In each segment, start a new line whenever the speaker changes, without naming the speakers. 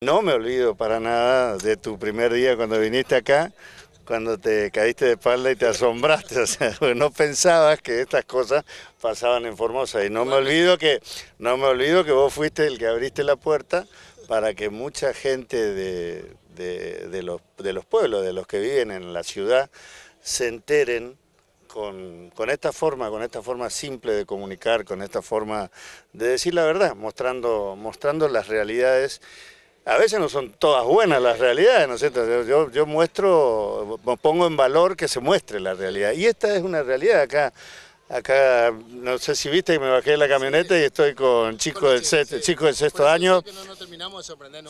No me olvido para nada de tu primer día cuando viniste acá, cuando te caíste de espalda y te asombraste, o sea, no pensabas que estas cosas pasaban en Formosa y no me olvido que no me olvido que vos fuiste el que abriste la puerta para que mucha gente de, los, pueblos, de los que viven en la ciudad, se enteren con, esta forma, con esta forma simple de comunicar, con esta forma de decir la verdad, mostrando, mostrando las realidades a veces no son todas buenas las realidades, ¿no es cierto? Yo, muestro, pongo en valor que se muestre la realidad. Y esta es una realidad acá. Acá, no sé si viste que me bajé de la camioneta y estoy con chicos del, sexto, año.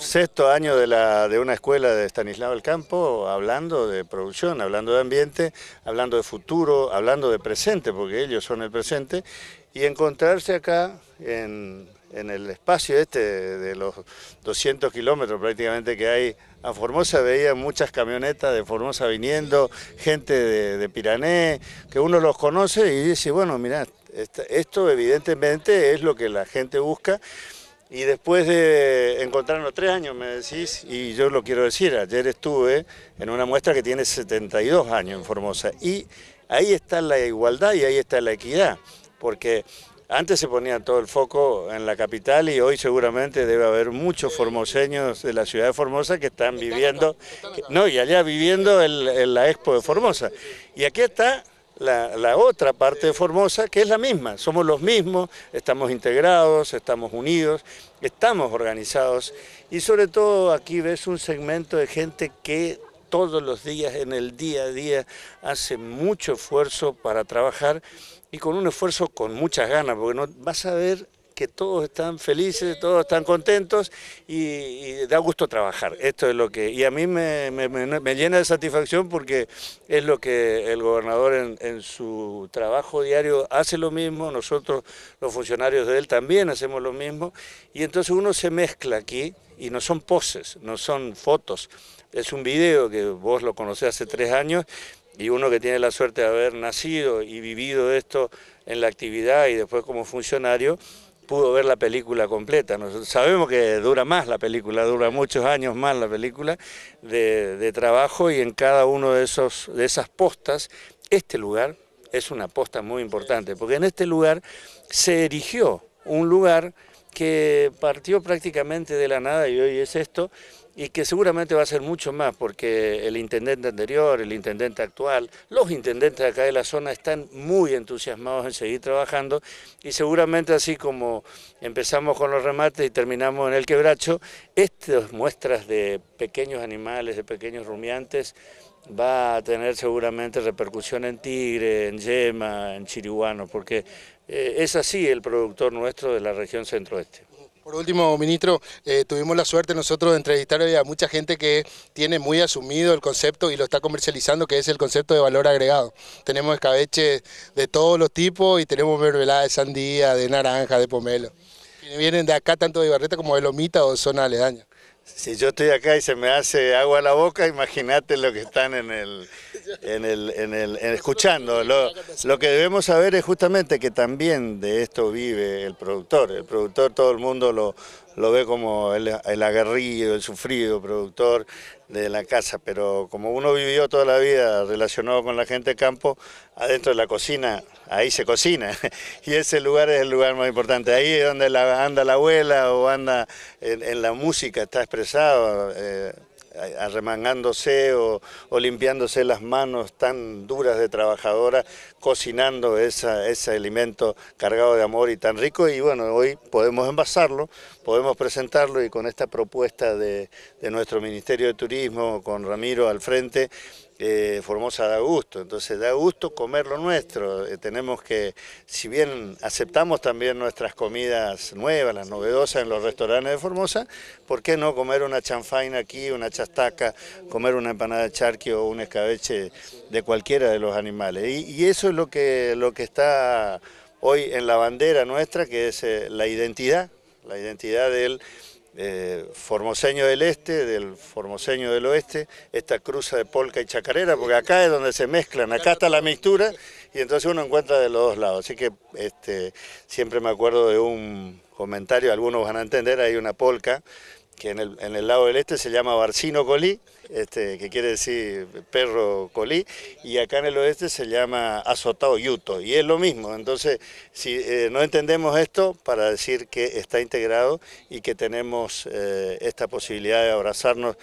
Sexto año de, de una escuela de Estanislao del Campo, hablando de producción, hablando de ambiente, hablando de futuro, hablando de presente, porque ellos son el presente. Y encontrarse acá en, en el espacio este de los 200 kilómetros prácticamente que hay a Formosa, veía muchas camionetas de Formosa viniendo, gente de, de Pirané, que uno los conoce y dice, bueno, mirá, esto evidentemente es lo que la gente busca. Y después de encontrarnos tres años, me decís, y yo lo quiero decir, ayer estuve en una muestra que tiene 72 años en Formosa, y ahí está la igualdad y ahí está la equidad, porque antes se ponía todo el foco en la capital y hoy seguramente debe haber muchos formoseños de la ciudad de Formosa que están viviendo, no, y allá viviendo en la expo de Formosa. Y aquí está la, otra parte de Formosa que es la misma, somos los mismos, estamos integrados, estamos unidos, estamos organizados y sobre todo aquí ves un segmento de gente que todos los días, en el día a día, hace mucho esfuerzo para trabajar y con un esfuerzo con muchas ganas, porque vas a ver que todos están felices, todos están contentos y, da gusto trabajar. Esto es lo que, y a mí me, llena de satisfacción porque es lo que el gobernador en, su trabajo diario hace lo mismo, nosotros los funcionarios de él también hacemos lo mismo y entonces uno se mezcla aquí y no son poses, no son fotos. Es un video que vos lo conocés hace tres años y uno que tiene la suerte de haber nacido y vivido esto en la actividad y después como funcionario, pudo ver la película completa. sabemos que dura más la película, dura muchos años más la película de, de trabajo y en cada uno de, esos, de esas postas, este lugar es una posta muy importante, porque en este lugar se erigió un lugar que partió prácticamente de la nada y hoy es esto, y que seguramente va a ser mucho más, porque el intendente anterior, el intendente actual, los intendentes de acá de la zona están muy entusiasmados en seguir trabajando, y seguramente así como empezamos con los remates y terminamos en el quebracho, estas muestras de pequeños animales, de pequeños rumiantes, va a tener seguramente repercusión en Tigre, en Yema, en Chiriguano, porque eh, es así el productor nuestro de la región centroeste. Por último, ministro, eh, tuvimos la suerte nosotros de entrevistar hoy a mucha gente que tiene muy asumido el concepto y lo está comercializando, que es el concepto de valor agregado. Tenemos escabeche de todos los tipos y tenemos mermelada de sandía, de naranja, de pomelo. Vienen de acá tanto de Barreta como de Lomita o zona aledaña. Si yo estoy acá y se me hace agua a la boca, imagínate lo que están en el, en el, en el escuchando. Lo, que debemos saber es justamente que también de esto vive el productor. El productor todo el mundo lo, lo ve como el, el aguerrido, el sufrido productor de la casa, pero como uno vivió toda la vida relacionado con la gente de campo, adentro de la cocina, ahí se cocina, y ese lugar es el lugar más importante, ahí es donde la, anda la abuela o anda en, la música, está expresado. Eh, arremangándose o, limpiándose las manos tan duras de trabajadora, cocinando ese alimento cargado de amor y tan rico. Y bueno, hoy podemos envasarlo, podemos presentarlo y con esta propuesta de, de nuestro Ministerio de Turismo, con Ramiro al frente, eh, Formosa da gusto, entonces da gusto comer lo nuestro. Eh, tenemos que, si bien aceptamos también nuestras comidas nuevas, las novedosas en los restaurantes de Formosa, ¿por qué no comer una chanfaina aquí, una chastaca, comer una empanada de charqui o un escabeche de cualquiera de los animales? Y, eso es lo que, lo que está hoy en la bandera nuestra, que es eh, la identidad, la identidad del eh, formoseño del este, del formoseño del oeste, esta cruza de polca y chacarera, porque acá es donde se mezclan, acá está la mixtura y entonces uno encuentra de los dos lados. Así que este, siempre me acuerdo de un comentario, algunos van a entender, hay una polca que en el, lado del este se llama Barcino Colí, este, que quiere decir perro colí, y acá en el oeste se llama azotado yuto, y es lo mismo. Entonces, si eh, no entendemos esto, para decir que está integrado y que tenemos eh, esta posibilidad de abrazarnos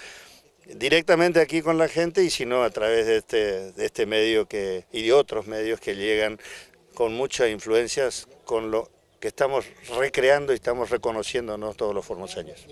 directamente aquí con la gente y si no a través de este, de este medio que, y de otros medios que llegan con muchas influencias con lo que estamos recreando y estamos reconociéndonos todos los formoseños.